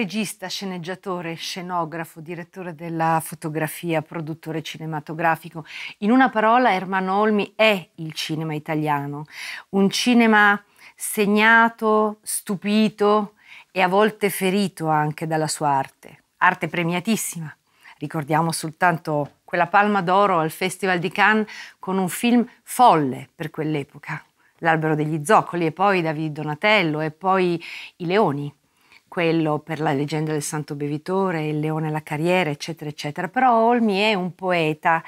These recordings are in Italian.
Regista, sceneggiatore, scenografo, direttore della fotografia, produttore cinematografico. In una parola, Ermanno Olmi è il cinema italiano, un cinema segnato, stupito e a volte ferito anche dalla sua arte, arte premiatissima. Ricordiamo soltanto quella palma d'oro al Festival di Cannes con un film folle per quell'epoca, L'albero degli zoccoli e poi Davide Donatello e poi I leoni quello per la leggenda del Santo Bevitore, il leone alla carriera, eccetera, eccetera. Però Olmi è un poeta,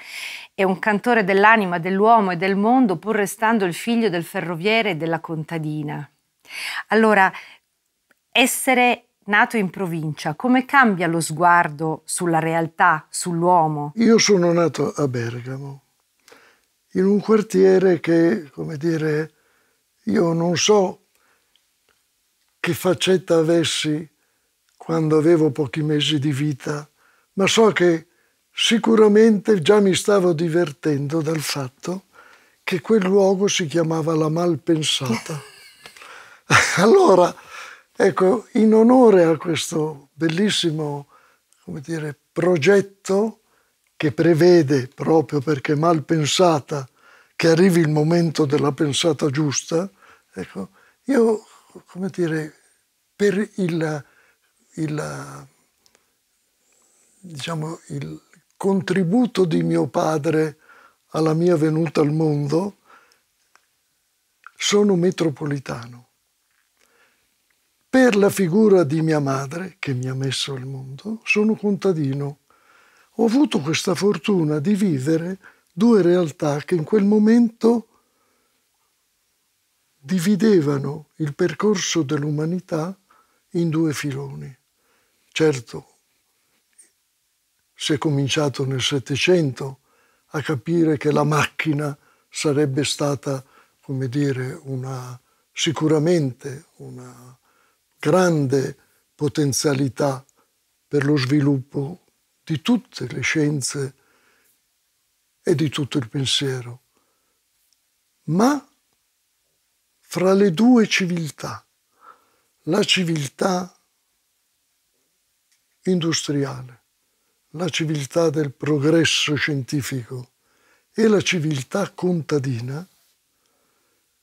è un cantore dell'anima, dell'uomo e del mondo, pur restando il figlio del ferroviere e della contadina. Allora, essere nato in provincia, come cambia lo sguardo sulla realtà, sull'uomo? Io sono nato a Bergamo, in un quartiere che, come dire, io non so che faccetta avessi quando avevo pochi mesi di vita, ma so che sicuramente già mi stavo divertendo dal fatto che quel luogo si chiamava la Malpensata. allora, ecco, in onore a questo bellissimo come dire, progetto che prevede, proprio perché Malpensata, che arrivi il momento della pensata giusta, ecco, io come dire, per il, il, diciamo, il contributo di mio padre alla mia venuta al mondo, sono metropolitano. Per la figura di mia madre, che mi ha messo al mondo, sono contadino. Ho avuto questa fortuna di vivere due realtà che in quel momento dividevano il percorso dell'umanità in due filoni. Certo, si è cominciato nel Settecento a capire che la macchina sarebbe stata, come dire, una, sicuramente una grande potenzialità per lo sviluppo di tutte le scienze e di tutto il pensiero. Ma fra le due civiltà, la civiltà industriale, la civiltà del progresso scientifico e la civiltà contadina,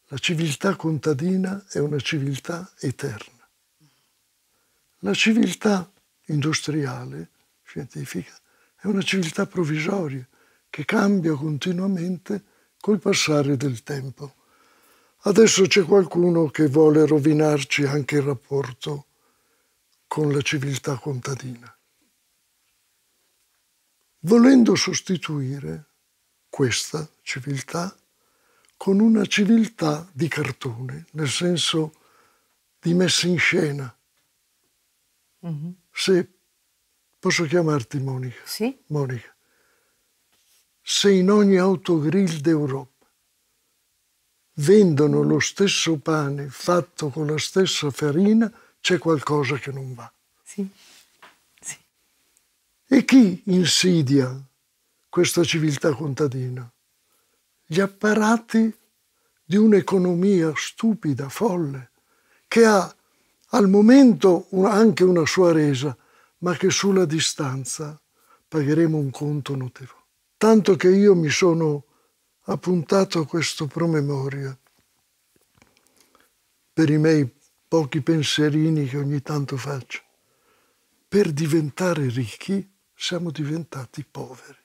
la civiltà contadina è una civiltà eterna. La civiltà industriale, scientifica, è una civiltà provvisoria che cambia continuamente col passare del tempo. Adesso c'è qualcuno che vuole rovinarci anche il rapporto con la civiltà contadina, volendo sostituire questa civiltà con una civiltà di cartone, nel senso di messa in scena. Mm-hmm. Se posso chiamarti Monica? Sì. Monica, se in ogni autogrill d'Europa vendono lo stesso pane fatto con la stessa farina, c'è qualcosa che non va. Sì. sì. E chi insidia questa civiltà contadina? Gli apparati di un'economia stupida, folle, che ha al momento anche una sua resa, ma che sulla distanza pagheremo un conto notevole. Tanto che io mi sono ha puntato questo promemoria per i miei pochi pensierini che ogni tanto faccio. Per diventare ricchi siamo diventati poveri.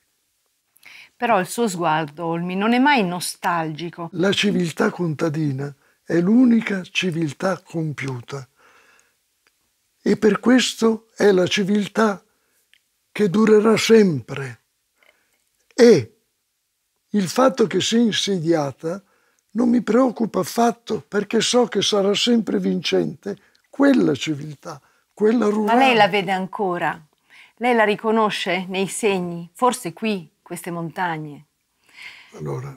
Però il suo sguardo, Olmi, non è mai nostalgico. La civiltà contadina è l'unica civiltà compiuta e per questo è la civiltà che durerà sempre. E il fatto che sia insediata non mi preoccupa affatto perché so che sarà sempre vincente quella civiltà, quella rurale. Ma lei la vede ancora? Lei la riconosce nei segni? Forse qui, queste montagne? Allora,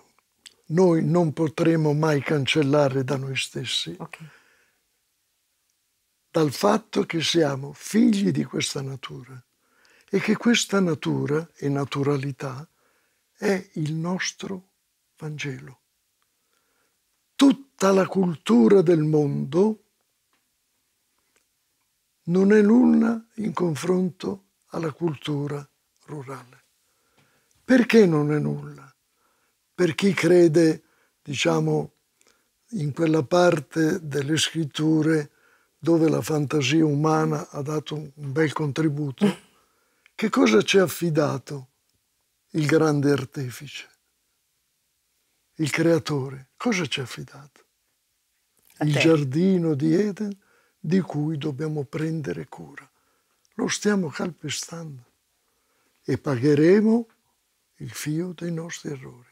noi non potremo mai cancellare da noi stessi okay. dal fatto che siamo figli di questa natura e che questa natura e naturalità è il nostro Vangelo. Tutta la cultura del mondo non è nulla in confronto alla cultura rurale. Perché non è nulla? Per chi crede, diciamo, in quella parte delle scritture dove la fantasia umana ha dato un bel contributo, che cosa ci è affidato? il grande artefice, il creatore, cosa ci ha affidato? Il giardino di Eden di cui dobbiamo prendere cura. Lo stiamo calpestando e pagheremo il fio dei nostri errori.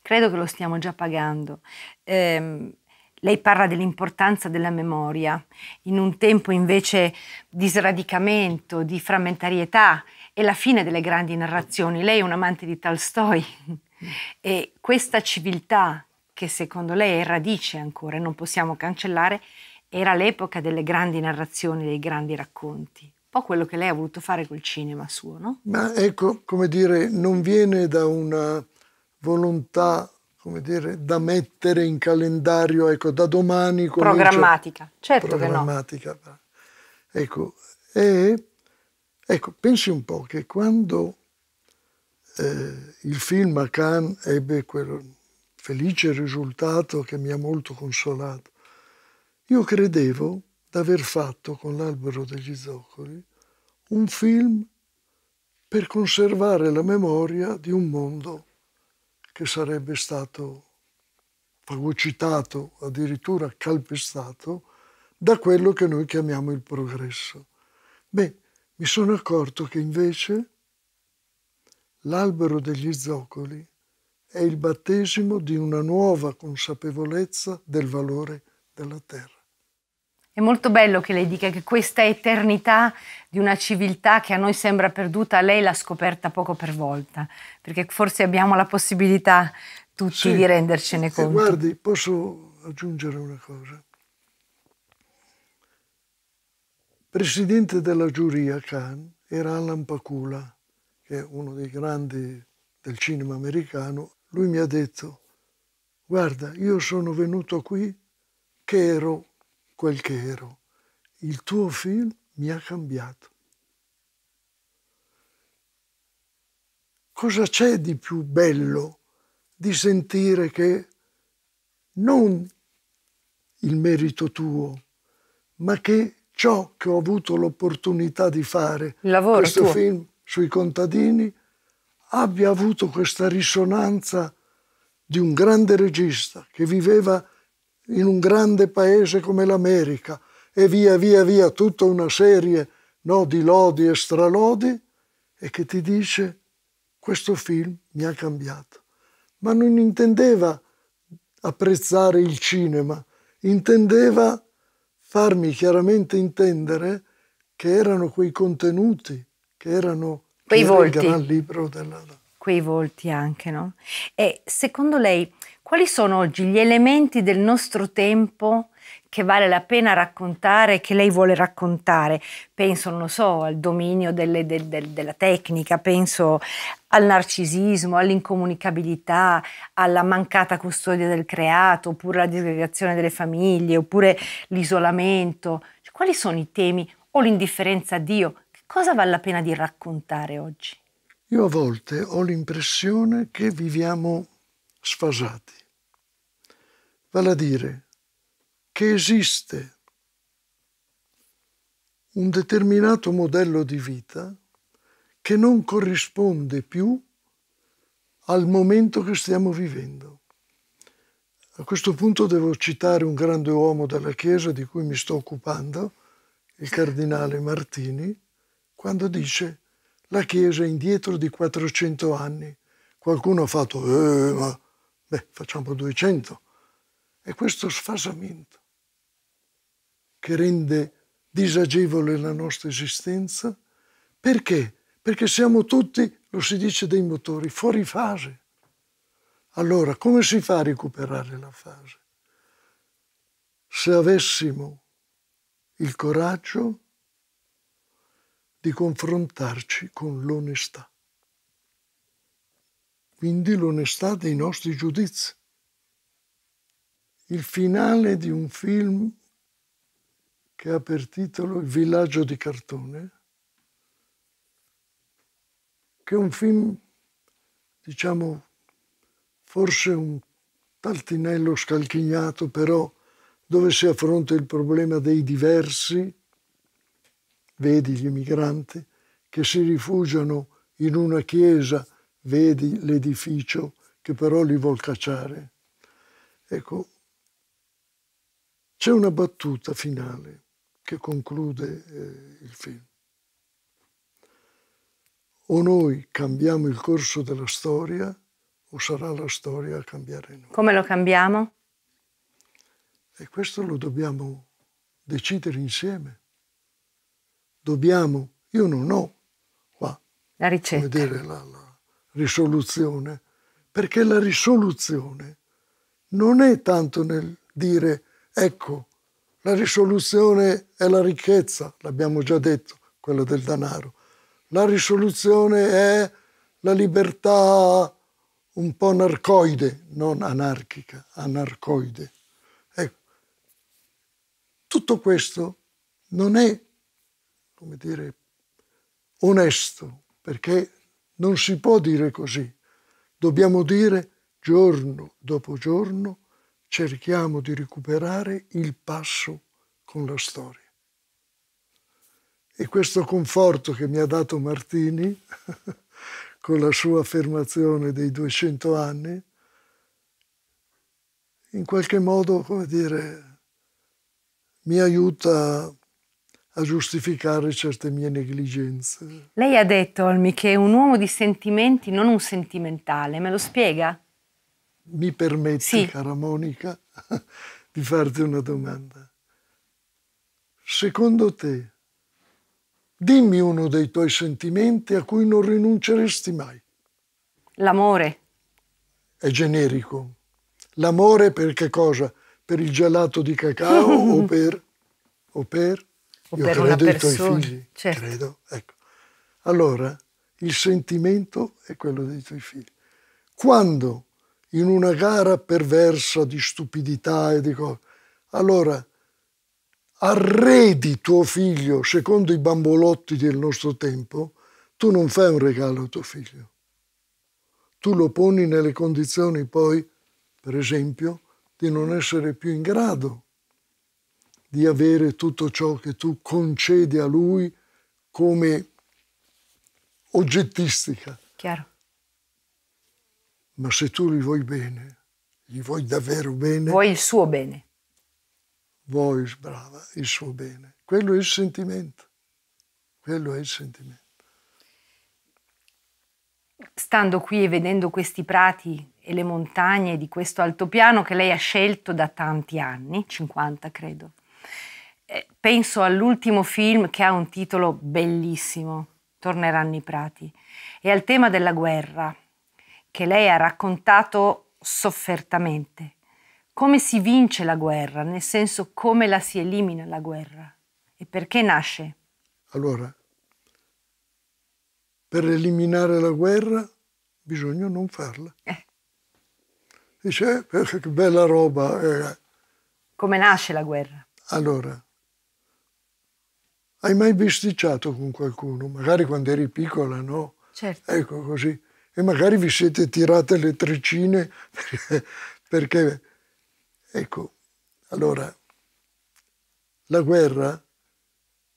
Credo che lo stiamo già pagando. Eh, lei parla dell'importanza della memoria in un tempo invece di sradicamento, di frammentarietà è la fine delle grandi narrazioni. Lei è un amante di Tolstoi mm. e questa civiltà che secondo lei è radice ancora e non possiamo cancellare, era l'epoca delle grandi narrazioni, dei grandi racconti. Un po' quello che lei ha voluto fare col cinema suo, no? Ma ecco, come dire, non viene da una volontà, come dire, da mettere in calendario, ecco, da domani... Programmatica, certo programmatica. che no. Ecco, e Ecco, pensi un po' che quando eh, il film a Cannes ebbe quel felice risultato che mi ha molto consolato, io credevo d'aver fatto con l'albero degli zoccoli un film per conservare la memoria di un mondo che sarebbe stato fagocitato, addirittura calpestato, da quello che noi chiamiamo il progresso. Beh, mi sono accorto che invece l'albero degli zoccoli è il battesimo di una nuova consapevolezza del valore della terra. È molto bello che lei dica che questa eternità di una civiltà che a noi sembra perduta, lei l'ha scoperta poco per volta, perché forse abbiamo la possibilità tutti sì. di rendercene eh, conto. E guardi, posso aggiungere una cosa. presidente della giuria Khan era Alan Pakula, che è uno dei grandi del cinema americano. Lui mi ha detto, guarda, io sono venuto qui che ero quel che ero. Il tuo film mi ha cambiato. Cosa c'è di più bello di sentire che non il merito tuo, ma che ciò che ho avuto l'opportunità di fare, Lavoro questo tuo. film sui contadini, abbia avuto questa risonanza di un grande regista che viveva in un grande paese come l'America e via via via tutta una serie no, di lodi e stralodi e che ti dice questo film mi ha cambiato. Ma non intendeva apprezzare il cinema, intendeva farmi chiaramente intendere che erano quei contenuti, che erano quei volti. il gran libro della... Quei volti anche, no? E secondo lei quali sono oggi gli elementi del nostro tempo che vale la pena raccontare, che lei vuole raccontare. Penso, non lo so, al dominio delle, del, del, della tecnica, penso al narcisismo, all'incomunicabilità, alla mancata custodia del creato, oppure alla disgregazione delle famiglie, oppure l'isolamento. Cioè, quali sono i temi o l'indifferenza a Dio? Che cosa vale la pena di raccontare oggi? Io a volte ho l'impressione che viviamo sfasati. Vale a dire, che esiste un determinato modello di vita che non corrisponde più al momento che stiamo vivendo. A questo punto devo citare un grande uomo della Chiesa di cui mi sto occupando, il cardinale Martini, quando dice la Chiesa è indietro di 400 anni. Qualcuno ha fatto, eh, ma beh, facciamo 200. È questo sfasamento che rende disagevole la nostra esistenza. Perché? Perché siamo tutti, lo si dice dei motori, fuori fase. Allora, come si fa a recuperare la fase? Se avessimo il coraggio di confrontarci con l'onestà, quindi l'onestà dei nostri giudizi il finale di un film che ha per titolo Il villaggio di cartone, che è un film, diciamo, forse un taltinello scalchignato, però dove si affronta il problema dei diversi, vedi gli immigranti, che si rifugiano in una chiesa, vedi l'edificio che però li vuol cacciare. Ecco, c'è una battuta finale che conclude eh, il film. O noi cambiamo il corso della storia o sarà la storia a cambiare noi. Come lo cambiamo? E questo lo dobbiamo decidere insieme. Dobbiamo, io non ho qua la ricetta. Vedere la, la risoluzione, perché la risoluzione non è tanto nel dire Ecco, la risoluzione è la ricchezza, l'abbiamo già detto, quella del denaro. La risoluzione è la libertà un po' narcoide, non anarchica, anarcoide. Ecco, tutto questo non è, come dire, onesto, perché non si può dire così. Dobbiamo dire giorno dopo giorno cerchiamo di recuperare il passo con la storia. E questo conforto che mi ha dato Martini con la sua affermazione dei 200 anni, in qualche modo, come dire, mi aiuta a giustificare certe mie negligenze. Lei ha detto, Olmi, che è un uomo di sentimenti, non un sentimentale. Me lo spiega? Mi permetti, sì. cara Monica, di farti una domanda. Secondo te, dimmi uno dei tuoi sentimenti a cui non rinunceresti mai. L'amore. È generico. L'amore per che cosa? Per il gelato di cacao o per... O per? O Io per credo una persona. tuoi figli. Certo. Credo, ecco. Allora, il sentimento è quello dei tuoi figli. Quando in una gara perversa di stupidità e di cose. Allora, arredi tuo figlio secondo i bambolotti del nostro tempo, tu non fai un regalo a tuo figlio. Tu lo poni nelle condizioni poi, per esempio, di non essere più in grado di avere tutto ciò che tu concedi a lui come oggettistica. Chiaro ma se tu gli vuoi bene, gli vuoi davvero bene. Vuoi il suo bene. Vuoi, brava, il suo bene. Quello è il sentimento. Quello è il sentimento. Stando qui e vedendo questi prati e le montagne di questo altopiano che lei ha scelto da tanti anni, 50 credo, eh, penso all'ultimo film che ha un titolo bellissimo, Torneranno i prati, e al tema della guerra che lei ha raccontato soffertamente. Come si vince la guerra, nel senso come la si elimina la guerra e perché nasce? Allora, per eliminare la guerra bisogna non farla. Eh. Dice, eh, che bella roba. Eh, eh. Come nasce la guerra? Allora, hai mai bisticciato con qualcuno? Magari quando eri piccola, no? Certo. Ecco così e magari vi siete tirate le tricine perché, perché ecco, allora la guerra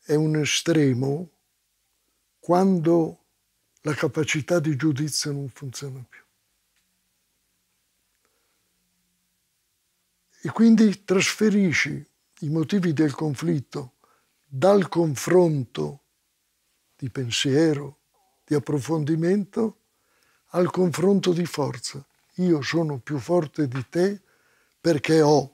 è un estremo quando la capacità di giudizio non funziona più. E quindi trasferisci i motivi del conflitto dal confronto di pensiero, di approfondimento, al confronto di forza. Io sono più forte di te perché ho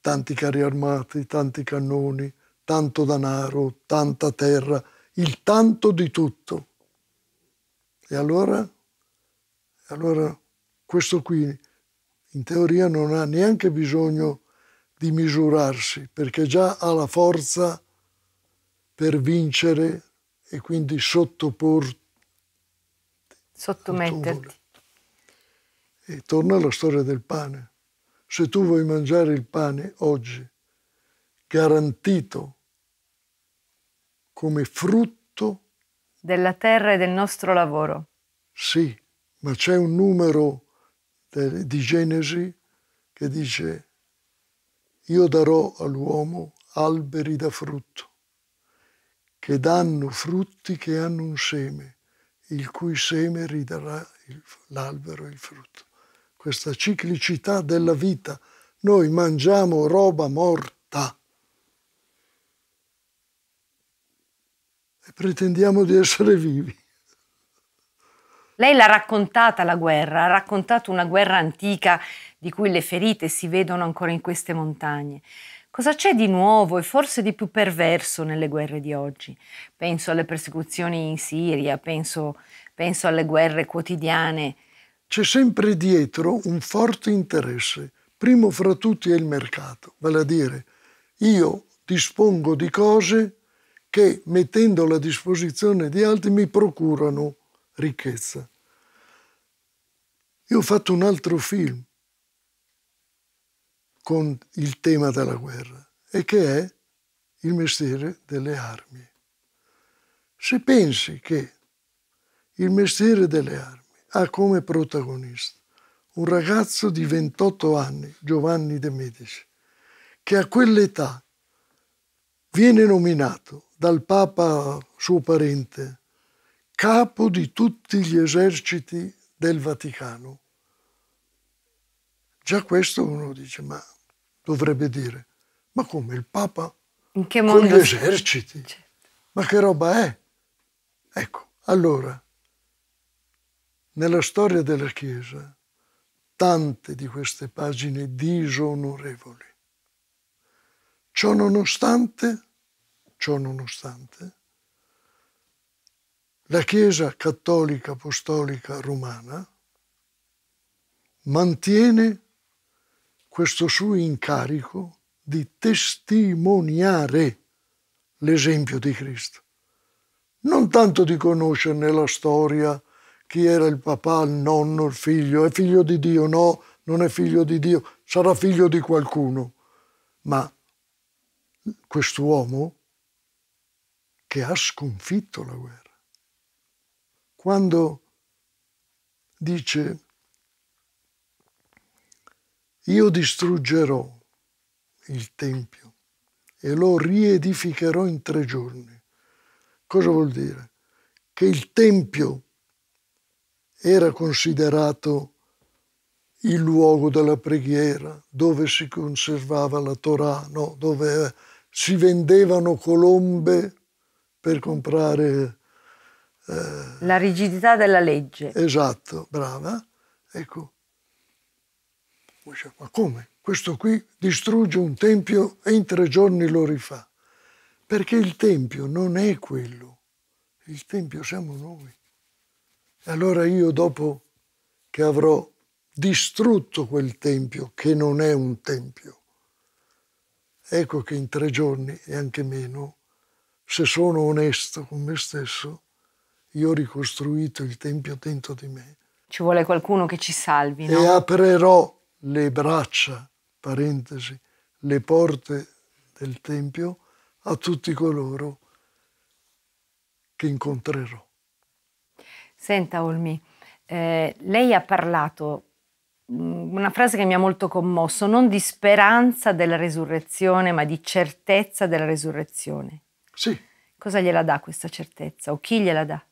tanti carri armati, tanti cannoni, tanto denaro, tanta terra, il tanto di tutto. E allora, allora questo qui in teoria non ha neanche bisogno di misurarsi perché già ha la forza per vincere e quindi sottoporre Sottometterti. E torna alla storia del pane. Se tu vuoi mangiare il pane oggi, garantito come frutto della terra e del nostro lavoro. Sì, ma c'è un numero di Genesi che dice io darò all'uomo alberi da frutto, che danno frutti che hanno un seme, il cui seme ridarà l'albero e il frutto. Questa ciclicità della vita. Noi mangiamo roba morta e pretendiamo di essere vivi. Lei l'ha raccontata la guerra, ha raccontato una guerra antica di cui le ferite si vedono ancora in queste montagne. Cosa c'è di nuovo e forse di più perverso nelle guerre di oggi? Penso alle persecuzioni in Siria, penso, penso alle guerre quotidiane. C'è sempre dietro un forte interesse, primo fra tutti è il mercato, vale a dire io dispongo di cose che mettendole a disposizione di altri mi procurano ricchezza. Io ho fatto un altro film con il tema della guerra, e che è il mestiere delle armi. Se pensi che il mestiere delle armi ha come protagonista un ragazzo di 28 anni, Giovanni de Medici, che a quell'età viene nominato dal Papa suo parente capo di tutti gli eserciti del Vaticano. Già questo uno dice, ma dovrebbe dire, ma come il Papa In che con gli eserciti? Certo. Ma che roba è? Ecco, allora, nella storia della Chiesa, tante di queste pagine disonorevoli. Ciò nonostante, ciò nonostante, la Chiesa cattolica apostolica romana mantiene questo suo incarico di testimoniare l'esempio di Cristo. Non tanto di conoscerne la storia, chi era il papà, il nonno, il figlio, è figlio di Dio, no, non è figlio di Dio, sarà figlio di qualcuno, ma quest'uomo che ha sconfitto la guerra. Quando dice io distruggerò il Tempio e lo riedificherò in tre giorni. Cosa vuol dire? Che il Tempio era considerato il luogo della preghiera, dove si conservava la Torah, no? dove si vendevano colombe per comprare... Eh... La rigidità della legge. Esatto, brava. Ecco, dice, ma come? Questo qui distrugge un tempio e in tre giorni lo rifà. Perché il tempio non è quello. Il tempio siamo noi. E Allora io dopo che avrò distrutto quel tempio, che non è un tempio, ecco che in tre giorni e anche meno, se sono onesto con me stesso, io ho ricostruito il tempio dentro di me. Ci vuole qualcuno che ci salvi. No? E aprirò le braccia, parentesi, le porte del Tempio a tutti coloro che incontrerò. Senta Olmi, eh, lei ha parlato mm, una frase che mi ha molto commosso, non di speranza della resurrezione, ma di certezza della resurrezione. Sì. Cosa gliela dà questa certezza o chi gliela dà?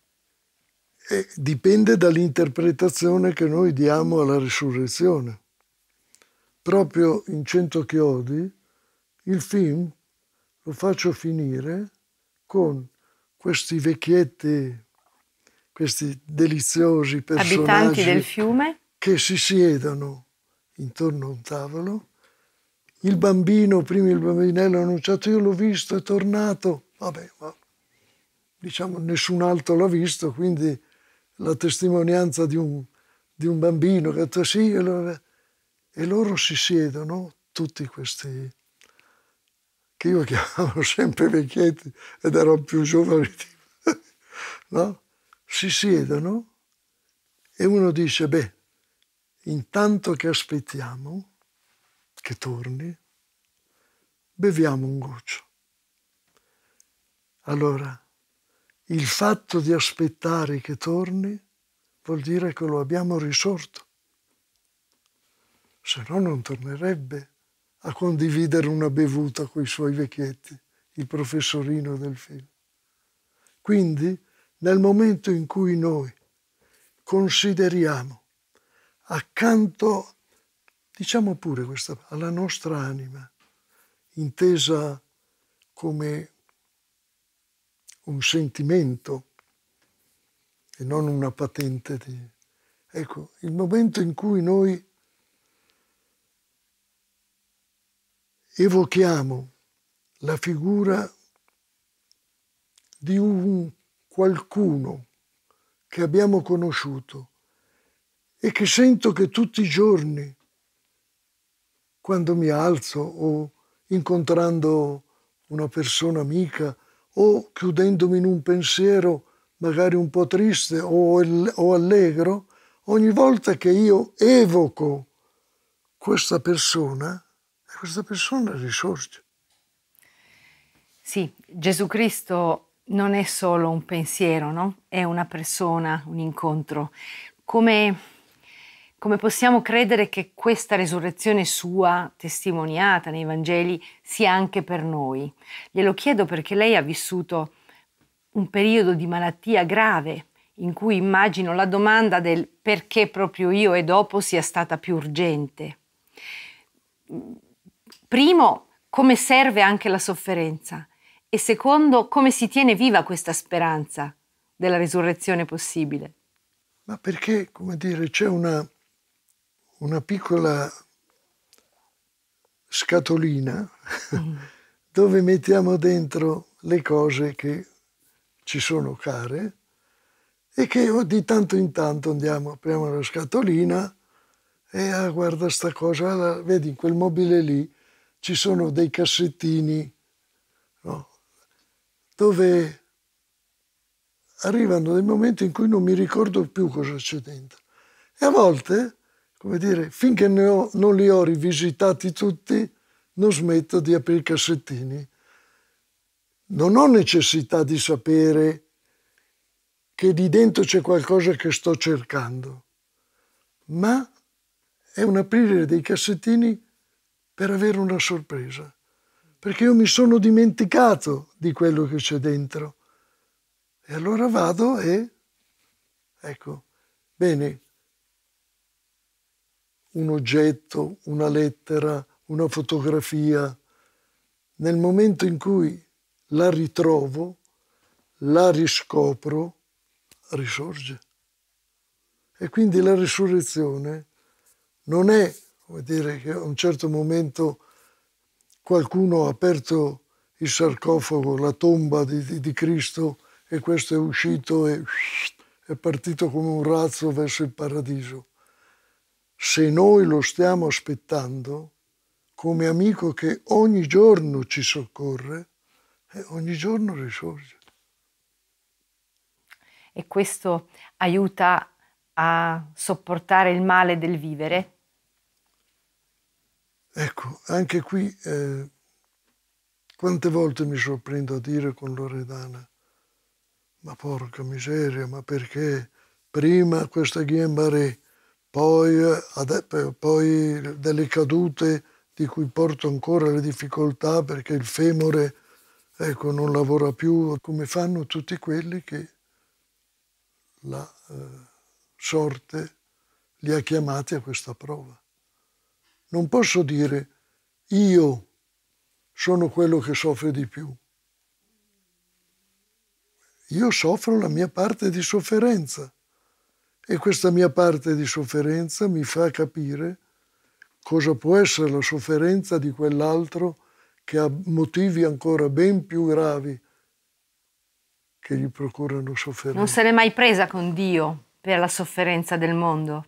Eh, dipende dall'interpretazione che noi diamo alla risurrezione proprio in Cento Chiodi, il film lo faccio finire con questi vecchietti, questi deliziosi personaggi. Abitanti del fiume? Che si siedono intorno a un tavolo. Il bambino, prima il bambinello ha annunciato, io l'ho visto, è tornato. Vabbè, ma diciamo nessun altro l'ha visto, quindi la testimonianza di un, di un bambino che ha detto sì, allora e loro si siedono, tutti questi, che io chiamavo sempre vecchietti ed erano più giovani, no? si siedono e uno dice, beh, intanto che aspettiamo che torni, beviamo un goccio. Allora, il fatto di aspettare che torni vuol dire che lo abbiamo risorto se no non tornerebbe a condividere una bevuta con i suoi vecchietti, il professorino del film. Quindi, nel momento in cui noi consideriamo accanto, diciamo pure questa, alla nostra anima, intesa come un sentimento e non una patente di... Ecco, il momento in cui noi evochiamo la figura di un qualcuno che abbiamo conosciuto e che sento che tutti i giorni, quando mi alzo o incontrando una persona amica o chiudendomi in un pensiero magari un po' triste o, o allegro, ogni volta che io evoco questa persona, questa persona risorge. Sì, Gesù Cristo non è solo un pensiero, no? È una persona, un incontro. Come, come possiamo credere che questa risurrezione sua, testimoniata nei Vangeli, sia anche per noi? Glielo chiedo perché lei ha vissuto un periodo di malattia grave in cui immagino la domanda del perché proprio io e dopo sia stata più urgente primo, come serve anche la sofferenza e secondo, come si tiene viva questa speranza della risurrezione possibile. Ma perché, come dire, c'è una, una piccola scatolina mm. dove mettiamo dentro le cose che ci sono care e che di tanto in tanto andiamo, apriamo la scatolina e ah, guarda sta cosa, la, vedi quel mobile lì ci sono dei cassettini no? dove arrivano dei momenti in cui non mi ricordo più cosa c'è dentro. E a volte, come dire, finché ho, non li ho rivisitati tutti, non smetto di aprire i cassettini. Non ho necessità di sapere che lì dentro c'è qualcosa che sto cercando, ma è un aprire dei cassettini per avere una sorpresa, perché io mi sono dimenticato di quello che c'è dentro. E allora vado e... Ecco, bene, un oggetto, una lettera, una fotografia, nel momento in cui la ritrovo, la riscopro, risorge. E quindi la risurrezione non è come dire, che a un certo momento qualcuno ha aperto il sarcofago, la tomba di, di, di Cristo e questo è uscito e è partito come un razzo verso il paradiso. Se noi lo stiamo aspettando, come amico che ogni giorno ci soccorre, eh, ogni giorno risorge. E questo aiuta a sopportare il male del vivere Ecco, anche qui eh, quante volte mi sorprendo a dire con Loredana, ma porca miseria, ma perché prima questa Ghiembare, poi, poi delle cadute di cui porto ancora le difficoltà perché il femore ecco, non lavora più, come fanno tutti quelli che la eh, sorte li ha chiamati a questa prova. Non posso dire io sono quello che soffre di più. Io soffro la mia parte di sofferenza e questa mia parte di sofferenza mi fa capire cosa può essere la sofferenza di quell'altro che ha motivi ancora ben più gravi che gli procurano sofferenza. Non se l'è mai presa con Dio per la sofferenza del mondo?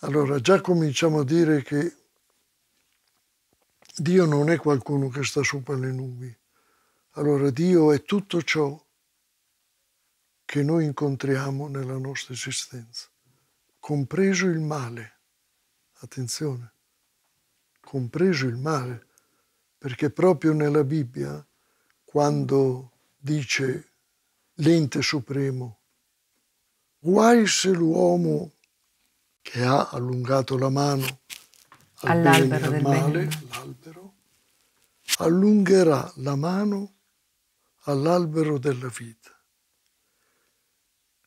Allora, già cominciamo a dire che Dio non è qualcuno che sta sopra le nubi. Allora Dio è tutto ciò che noi incontriamo nella nostra esistenza, compreso il male. Attenzione, compreso il male, perché proprio nella Bibbia, quando dice l'ente supremo, guai se l'uomo che ha allungato la mano all'albero al del male, l'albero, allungherà la mano all'albero della vita.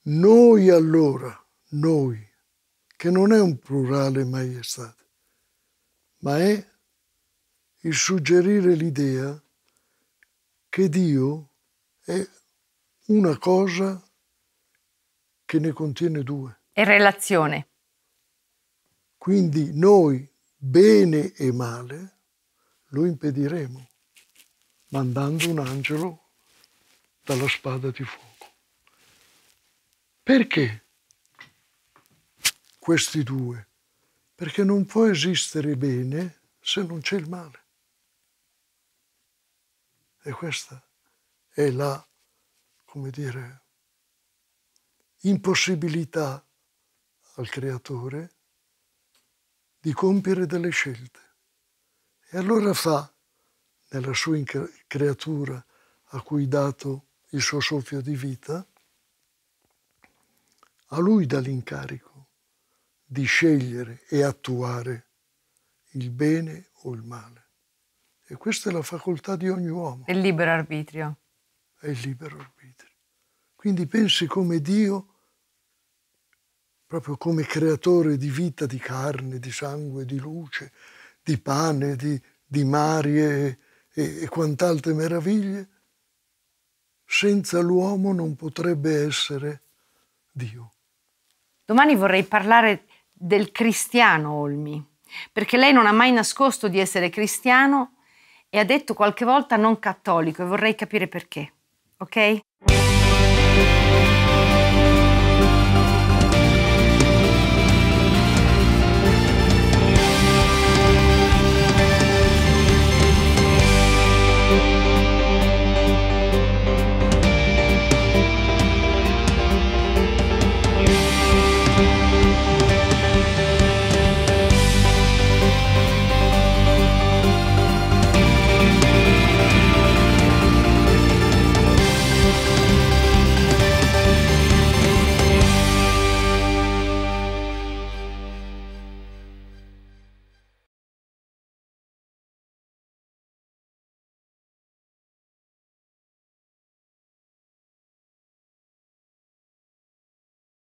Noi allora, noi, che non è un plurale maiestate, ma è il suggerire l'idea che Dio è una cosa che ne contiene due. E relazione. Quindi noi bene e male, lo impediremo mandando un angelo dalla spada di fuoco. Perché questi due? Perché non può esistere bene se non c'è il male. E questa è la, come dire, impossibilità al creatore di compiere delle scelte. E allora fa, nella sua creatura a cui dato il suo soffio di vita, a lui dà l'incarico di scegliere e attuare il bene o il male. E questa è la facoltà di ogni uomo. È il libero arbitrio. È il libero arbitrio. Quindi pensi come Dio proprio come creatore di vita, di carne, di sangue, di luce, di pane, di, di mari e, e, e quant'altre meraviglie, senza l'uomo non potrebbe essere Dio. Domani vorrei parlare del cristiano Olmi, perché lei non ha mai nascosto di essere cristiano e ha detto qualche volta non cattolico e vorrei capire perché. Ok?